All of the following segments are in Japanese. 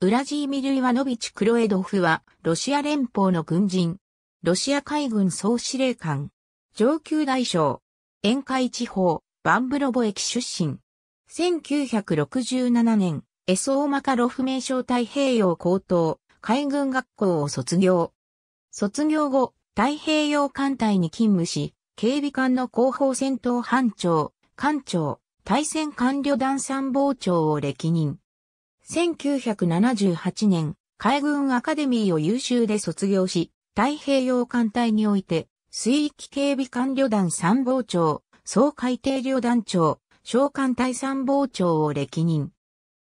ウラジーミル・イワノビチ・クロエドフは、ロシア連邦の軍人。ロシア海軍総司令官。上級大将。沿海地方、バンブロボ駅出身。1967年、エソオマカロフ名称太平洋高等海軍学校を卒業。卒業後、太平洋艦隊に勤務し、警備艦の後方戦闘班長、艦長、対戦艦旅団参謀長を歴任。1978年、海軍アカデミーを優秀で卒業し、太平洋艦隊において、水域警備官旅団参謀長、総海底旅団長、小艦隊参謀長を歴任。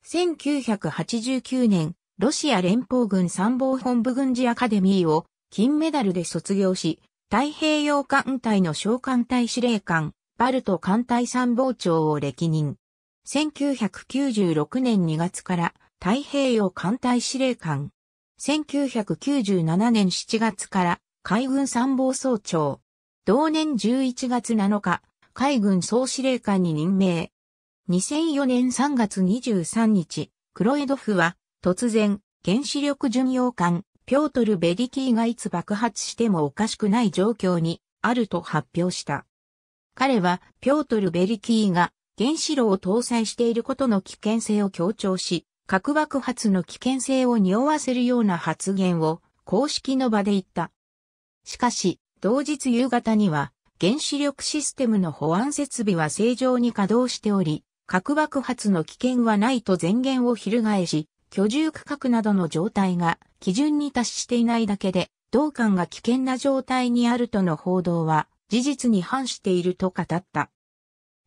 1989年、ロシア連邦軍参謀本部軍事アカデミーを金メダルで卒業し、太平洋艦隊の小艦隊司令官、バルト艦隊参謀長を歴任。1996年2月から太平洋艦隊司令官。1997年7月から海軍参謀総長。同年11月7日、海軍総司令官に任命。2004年3月23日、クロエドフは突然、原子力巡洋艦、ピョートル・ベリキーがいつ爆発してもおかしくない状況にあると発表した。彼は、ピョートル・ベリキーが原子炉を搭載していることの危険性を強調し、核爆発の危険性を匂わせるような発言を公式の場で言った。しかし、同日夕方には、原子力システムの保安設備は正常に稼働しており、核爆発の危険はないと前言を翻し、居住区画などの状態が基準に達していないだけで、同館が危険な状態にあるとの報道は事実に反していると語った。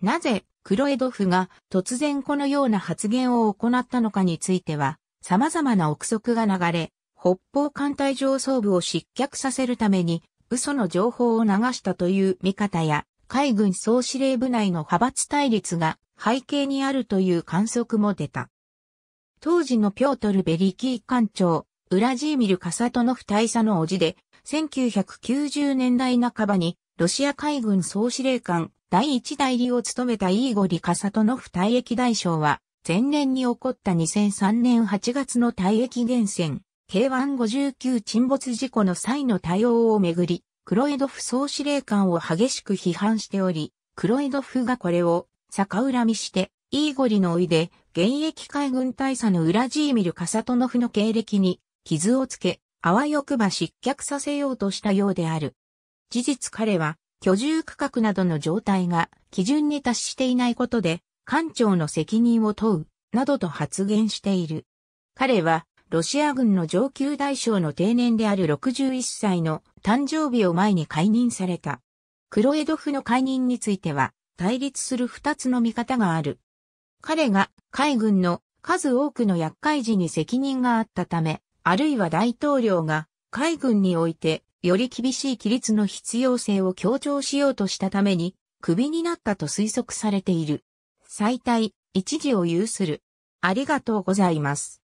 なぜクロエドフが突然このような発言を行ったのかについては、様々な憶測が流れ、北方艦隊上層部を失脚させるために、嘘の情報を流したという見方や、海軍総司令部内の派閥対立が背景にあるという観測も出た。当時のピョートル・ベリキー艦長、ウラジーミル・カサトノフ大佐の叔父で、1990年代半ばにロシア海軍総司令官第一代理を務めたイーゴリ・カサトノフ退役大将は、前年に起こった2003年8月の退役厳選、K159 沈没事故の際の対応をめぐり、クロエドフ総司令官を激しく批判しており、クロエドフがこれを逆恨みして、イーゴリのおいで、現役海軍大佐のウラジーミル・カサトノフの経歴に傷をつけ、あわよくば失脚させようとしたようである。事実彼は居住区画などの状態が基準に達していないことで、官庁の責任を問う、などと発言している。彼は、ロシア軍の上級大将の定年である61歳の誕生日を前に解任された。クロエドフの解任については、対立する二つの見方がある。彼が海軍の数多くの厄介時に責任があったため、あるいは大統領が海軍においてより厳しい規律の必要性を強調しようとしたために、クビになったと推測されている。最大、一時を有する。ありがとうございます。